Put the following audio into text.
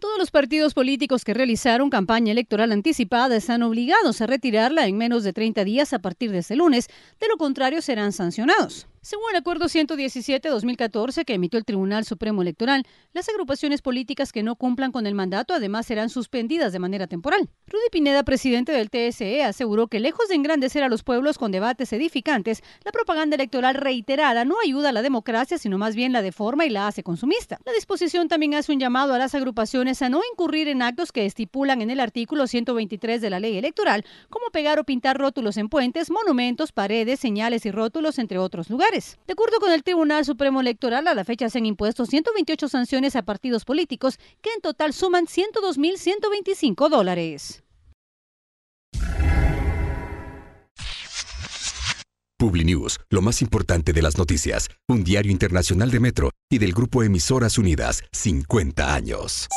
Todos los partidos políticos que realizaron campaña electoral anticipada están obligados a retirarla en menos de 30 días a partir de este lunes, de lo contrario serán sancionados. Según el Acuerdo 117-2014 que emitió el Tribunal Supremo Electoral, las agrupaciones políticas que no cumplan con el mandato además serán suspendidas de manera temporal. Rudy Pineda, presidente del TSE, aseguró que lejos de engrandecer a los pueblos con debates edificantes, la propaganda electoral reiterada no ayuda a la democracia, sino más bien la deforma y la hace consumista. La disposición también hace un llamado a las agrupaciones a no incurrir en actos que estipulan en el artículo 123 de la ley electoral, como pegar o pintar rótulos en puentes, monumentos, paredes, señales y rótulos, entre otros lugares. De acuerdo con el Tribunal Supremo Electoral, a la fecha se han impuesto 128 sanciones a partidos políticos, que en total suman 102.125 dólares. PubliNews, lo más importante de las noticias, un diario internacional de Metro y del grupo Emisoras Unidas, 50 años.